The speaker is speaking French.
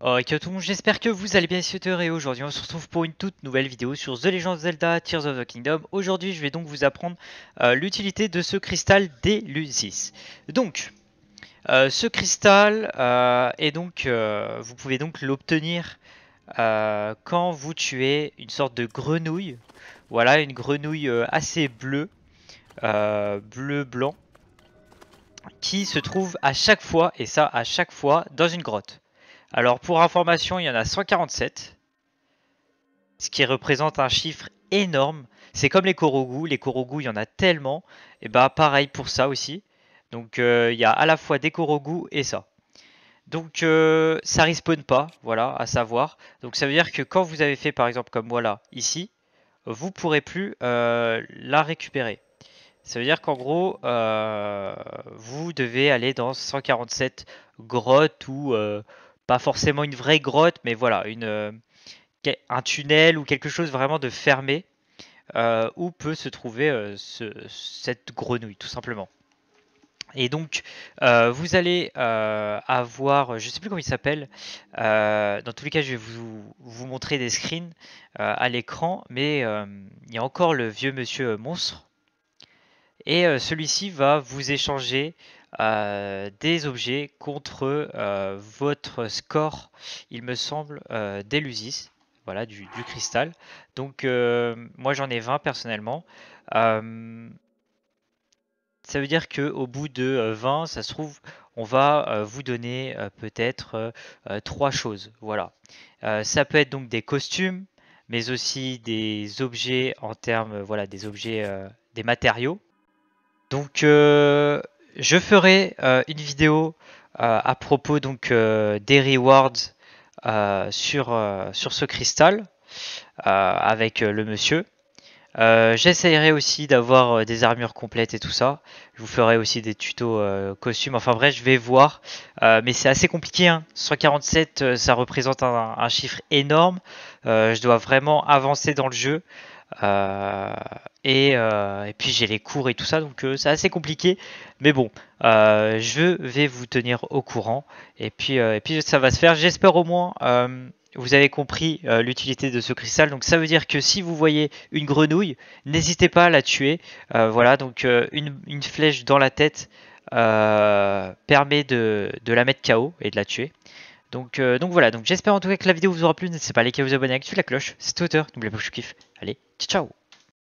Ok tout le monde, j'espère que vous allez bien sur et aujourd'hui on se retrouve pour une toute nouvelle vidéo sur The Legend of Zelda Tears of the Kingdom. Aujourd'hui je vais donc vous apprendre euh, l'utilité de ce cristal d'Elusis. Donc euh, ce cristal euh, est donc vous pouvez donc l'obtenir quand vous tuez une sorte de grenouille. Voilà une grenouille assez bleue, bleu blanc, qui se trouve à chaque fois et ça à chaque fois dans une grotte. Alors pour information, il y en a 147, ce qui représente un chiffre énorme. C'est comme les Korogus. les Korogus, il y en a tellement. Et bah pareil pour ça aussi. Donc euh, il y a à la fois des Korogu et ça. Donc ça euh, ça respawn pas, voilà, à savoir. Donc ça veut dire que quand vous avez fait par exemple comme voilà, ici, vous pourrez plus euh, la récupérer. Ça veut dire qu'en gros, vous devez aller dans 147 grottes ou pas forcément une vraie grotte, mais voilà, une, euh, un tunnel ou quelque chose vraiment de fermé euh, où peut se trouver euh, cette grenouille, tout simplement. Et donc, vous allez avoir, je ne sais plus comment il s'appelle, dans tous les cas, je vais vous, vous montrer des screens à l'écran, mais il y a encore le vieux monsieur monstre et euh, celui-ci va vous échanger euh, des objets contre euh, votre score, il me semble, d'Elusis, voilà, du, cristal. Donc moi j'en ai 20 personnellement. ça veut dire qu'au bout de 20, ça se trouve, on va vous donner peut-être trois choses. Voilà. ça peut être donc des costumes, mais aussi des objets en termes, voilà, des objets, des matériaux donc, euh, je ferai euh, une vidéo euh, à propos donc des rewards sur, sur ce cristal avec le monsieur. J'essayerai aussi d'avoir des armures complètes et tout ça. Je vous ferai aussi des tutos costumes. Enfin bref, je vais voir. mais c'est assez compliqué. Hein. 147, ça représente un chiffre énorme. je dois vraiment avancer dans le jeu. Euh, euh, et, puis j'ai les cours et tout ça, donc euh, c'est assez compliqué. Mais bon, je vais vous tenir au courant. Et puis, ça va se faire. J'espère au moins vous avez compris l'utilité de ce cristal. Donc ça veut dire que si vous voyez une grenouille, n'hésitez pas à la tuer. voilà, donc une, flèche dans la tête permet de, de, la mettre KO et de la tuer. Euh, donc, voilà, donc j'espère en tout cas que la vidéo vous aura plu. N'hésitez pas à liker, à vous abonner, à activer la cloche. C'est Twitter, n'oubliez pas que je kiffe. Allez, ciao